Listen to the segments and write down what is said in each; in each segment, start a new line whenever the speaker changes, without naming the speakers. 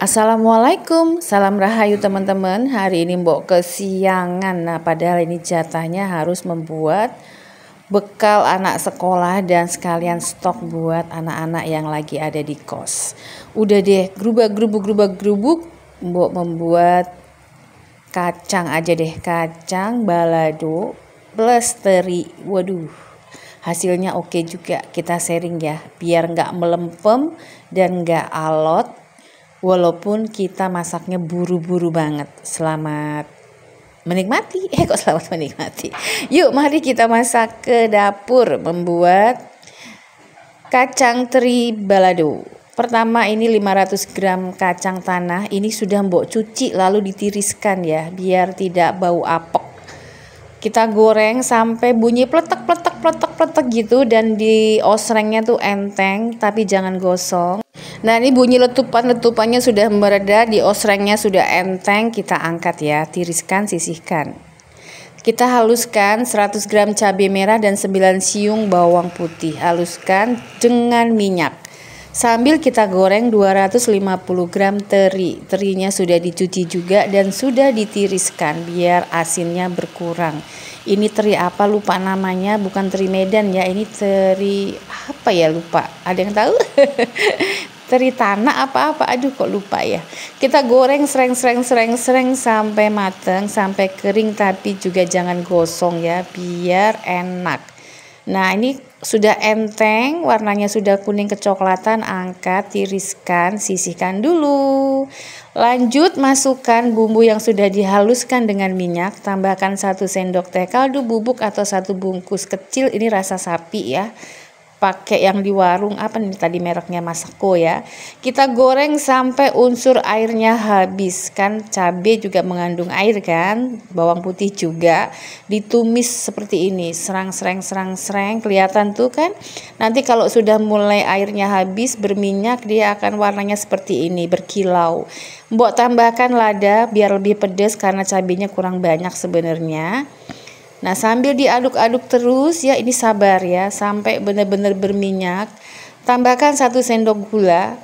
Assalamualaikum, salam rahayu teman-teman. Hari ini Mbok kesiangan. Nah, padahal ini jatahnya harus membuat bekal anak sekolah dan sekalian stok buat anak-anak yang lagi ada di kos. Udah deh, gerubah gerubuk gerubah gerubuk Mbok membuat kacang aja deh, kacang balado plus teri. Waduh, hasilnya oke juga kita sharing ya biar nggak melempem dan nggak alot walaupun kita masaknya buru-buru banget. Selamat menikmati. Eh kok selamat menikmati. Yuk mari kita masak ke dapur membuat kacang teri balado. Pertama ini 500 gram kacang tanah ini sudah mbok cuci lalu ditiriskan ya biar tidak bau apok kita goreng sampai bunyi pletek pletek pletek pletek gitu dan di osrengnya tuh enteng tapi jangan gosong Nah ini bunyi letupan-letupannya sudah mereda, di osrengnya sudah enteng, kita angkat ya, tiriskan, sisihkan. Kita haluskan 100 gram cabai merah dan 9 siung bawang putih, haluskan dengan minyak. Sambil kita goreng 250 gram teri, terinya sudah dicuci juga dan sudah ditiriskan biar asinnya berkurang. Ini teri apa lupa namanya, bukan teri Medan ya, ini teri apa ya lupa. Ada yang tahu? teri tanah apa-apa aduh kok lupa ya kita goreng sereng sereng sereng sereng sampai mateng sampai kering tapi juga jangan gosong ya biar enak nah ini sudah enteng warnanya sudah kuning kecoklatan angkat tiriskan sisihkan dulu lanjut masukkan bumbu yang sudah dihaluskan dengan minyak tambahkan satu sendok teh kaldu bubuk atau satu bungkus kecil ini rasa sapi ya pakai yang di warung apa nih tadi mereknya Masako ya. Kita goreng sampai unsur airnya habis kan cabai juga mengandung air kan, bawang putih juga ditumis seperti ini, serang-serang-serang-serang kelihatan tuh kan. Nanti kalau sudah mulai airnya habis berminyak dia akan warnanya seperti ini, berkilau. Mbok tambahkan lada biar lebih pedes karena cabainya kurang banyak sebenarnya. Nah, sambil diaduk-aduk terus ya, ini sabar ya, sampai benar-benar berminyak. Tambahkan satu sendok gula.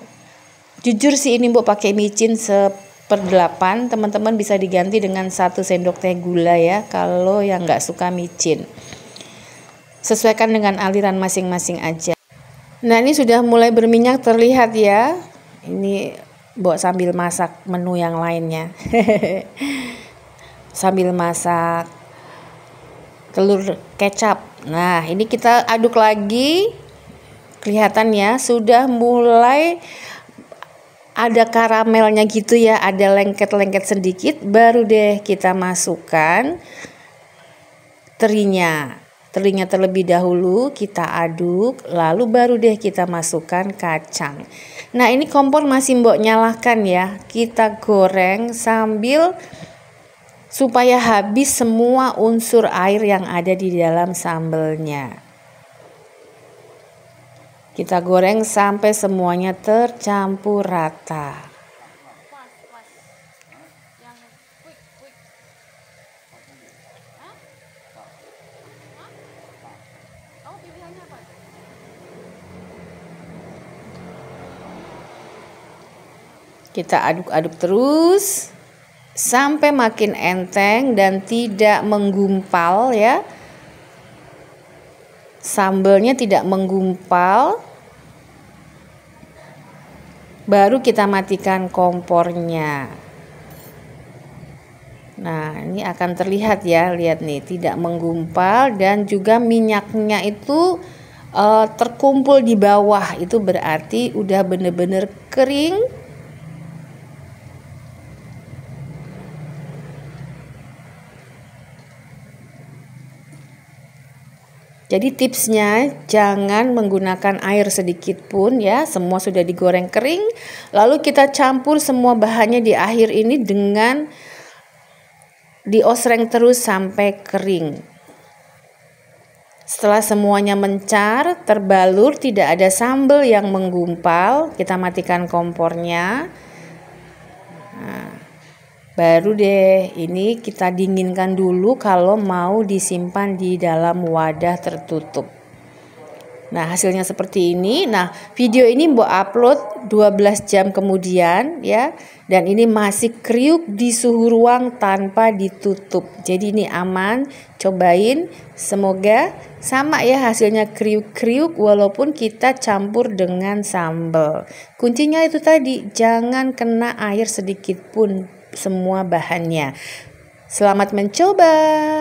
Jujur sih ini Mbok pakai micin seperdelapan, teman-teman bisa diganti dengan satu sendok teh gula ya, kalau yang nggak suka micin. Sesuaikan dengan aliran masing-masing aja. Nah, ini sudah mulai berminyak terlihat ya. Ini buat sambil masak menu yang lainnya. sambil masak telur kecap. Nah, ini kita aduk lagi. Kelihatan ya, sudah mulai ada karamelnya gitu ya, ada lengket-lengket sedikit, baru deh kita masukkan terinya. Terinya terlebih dahulu kita aduk, lalu baru deh kita masukkan kacang. Nah, ini kompor masih mbok nyalakan ya. Kita goreng sambil supaya habis semua unsur air yang ada di dalam sambelnya. Kita goreng sampai semuanya tercampur rata. Kita aduk-aduk terus sampai makin enteng dan tidak menggumpal ya. Sambelnya tidak menggumpal. Baru kita matikan kompornya. Nah, ini akan terlihat ya, lihat nih, tidak menggumpal dan juga minyaknya itu e, terkumpul di bawah. Itu berarti udah bener-bener kering Jadi tipsnya jangan menggunakan air sedikit pun ya, semua sudah digoreng kering. Lalu kita campur semua bahannya di akhir ini dengan diosreng terus sampai kering. Setelah semuanya mencar, terbalur, tidak ada sambal yang menggumpal, kita matikan kompornya. Nah, Baru deh ini kita dinginkan dulu kalau mau disimpan di dalam wadah tertutup. Nah hasilnya seperti ini. Nah video ini Mbok upload 12 jam kemudian ya. Dan ini masih kriuk di suhu ruang tanpa ditutup. Jadi ini aman. Cobain. Semoga sama ya hasilnya kriuk-kriuk walaupun kita campur dengan sambal. Kuncinya itu tadi jangan kena air sedikit pun semua bahannya. Selamat mencoba!